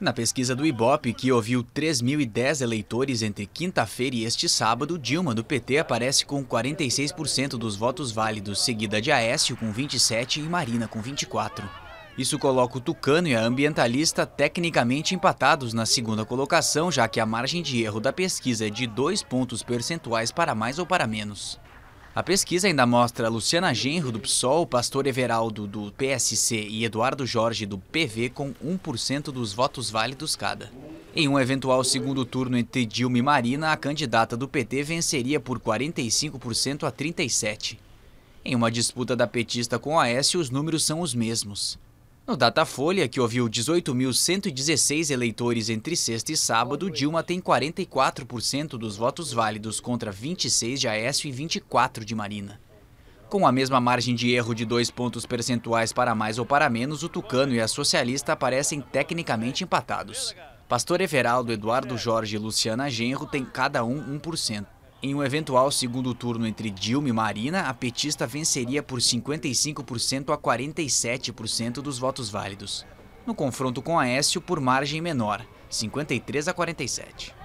Na pesquisa do IBOP, que ouviu 3.010 eleitores entre quinta-feira e este sábado, Dilma do PT aparece com 46% dos votos válidos, seguida de Aécio com 27% e Marina com 24%. Isso coloca o Tucano e a ambientalista tecnicamente empatados na segunda colocação, já que a margem de erro da pesquisa é de dois pontos percentuais para mais ou para menos. A pesquisa ainda mostra Luciana Genro, do PSOL, Pastor Everaldo, do PSC e Eduardo Jorge, do PV, com 1% dos votos válidos cada. Em um eventual segundo turno entre Dilma e Marina, a candidata do PT venceria por 45% a 37%. Em uma disputa da petista com a S, os números são os mesmos. No Datafolha, que ouviu 18.116 eleitores entre sexta e sábado, Dilma tem 44% dos votos válidos contra 26 de Aécio e 24 de Marina. Com a mesma margem de erro de dois pontos percentuais para mais ou para menos, o Tucano e a Socialista aparecem tecnicamente empatados. Pastor Everaldo, Eduardo Jorge e Luciana Genro têm cada um 1%. Em um eventual segundo turno entre Dilma e Marina, a petista venceria por 55% a 47% dos votos válidos. No confronto com Aécio, por margem menor, 53 a 47.